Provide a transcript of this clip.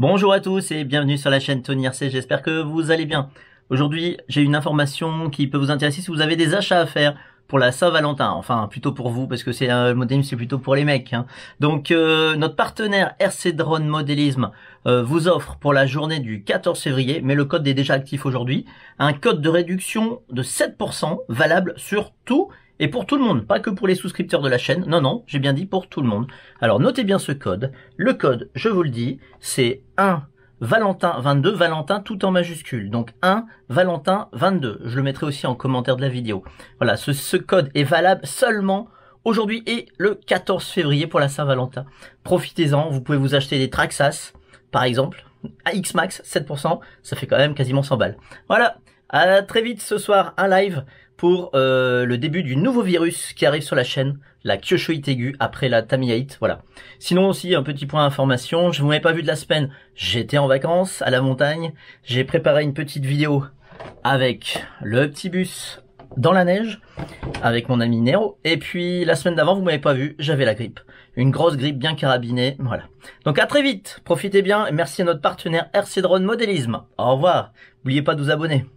Bonjour à tous et bienvenue sur la chaîne Tony RC, j'espère que vous allez bien. Aujourd'hui, j'ai une information qui peut vous intéresser si vous avez des achats à faire pour la Saint-Valentin. Enfin, plutôt pour vous, parce que c'est un modélisme, c'est plutôt pour les mecs. Hein. Donc, euh, notre partenaire RC Drone Modélisme euh, vous offre pour la journée du 14 février, mais le code est déjà actif aujourd'hui, un code de réduction de 7% valable sur tout et pour tout le monde, pas que pour les souscripteurs de la chaîne. Non, non, j'ai bien dit pour tout le monde. Alors, notez bien ce code. Le code, je vous le dis, c'est 1 Valentin 22, Valentin tout en majuscule. Donc 1 Valentin 22. Je le mettrai aussi en commentaire de la vidéo. Voilà, ce, code est valable seulement aujourd'hui et le 14 février pour la Saint-Valentin. Profitez-en, vous pouvez vous acheter des Traxas par exemple à Xmax 7%, ça fait quand même quasiment 100 balles. Voilà, à très vite ce soir, un live pour euh, le début du nouveau virus qui arrive sur la chaîne, la kyoshoïte aiguë après la tamiaïte, voilà. Sinon aussi, un petit point d'information. je vous avais pas vu de la semaine, j'étais en vacances à la montagne, j'ai préparé une petite vidéo avec le petit bus dans la neige, avec mon ami Nero, et puis la semaine d'avant, vous m'avez pas vu, j'avais la grippe. Une grosse grippe bien carabinée, voilà. Donc à très vite, profitez bien, et merci à notre partenaire RC Drone Modélisme. Au revoir, n'oubliez pas de vous abonner.